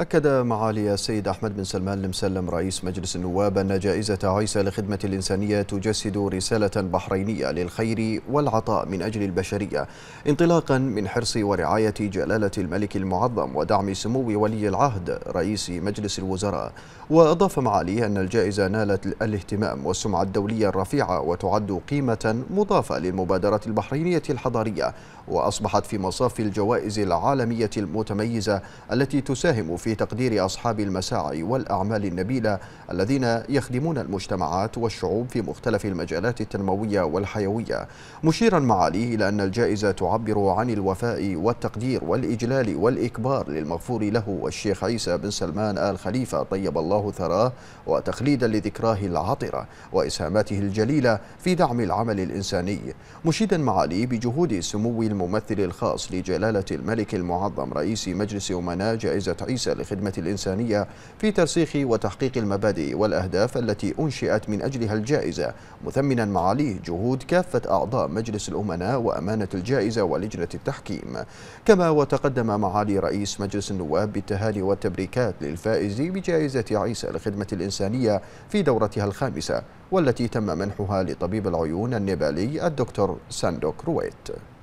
أكد معالي السيد أحمد بن سلمان المسلم رئيس مجلس النواب أن جائزة عيسى لخدمة الإنسانية تجسد رسالة بحرينية للخير والعطاء من أجل البشرية انطلاقا من حرص ورعاية جلالة الملك المعظم ودعم سمو ولي العهد رئيس مجلس الوزراء وأضاف معالي أن الجائزة نالت الاهتمام والسمعة الدولية الرفيعة وتعد قيمة مضافة للمبادرة البحرينية الحضارية وأصبحت في مصاف الجوائز العالمية المتميزة التي تساهم في في تقدير أصحاب المساعي والأعمال النبيلة الذين يخدمون المجتمعات والشعوب في مختلف المجالات التنموية والحيوية مشيرا معاليه إلى أن الجائزة تعبر عن الوفاء والتقدير والإجلال والإكبار للمغفور له والشيخ عيسى بن سلمان آل خليفة طيب الله ثراه وتخليدا لذكراه العطرة وإسهاماته الجليلة في دعم العمل الإنساني مشيدا معاليه بجهود سمو الممثل الخاص لجلالة الملك المعظم رئيس مجلس أمناء جائزة عيسى لخدمة الإنسانية في ترسيخ وتحقيق المبادئ والأهداف التي أنشئت من أجلها الجائزة مثمنا معاليه جهود كافة أعضاء مجلس الأمناء وأمانة الجائزة ولجنة التحكيم كما وتقدم معالي رئيس مجلس النواب بالتهاني والتبريكات للفائز بجائزة عيسى لخدمة الإنسانية في دورتها الخامسة والتي تم منحها لطبيب العيون النيبالي الدكتور ساندوك رويت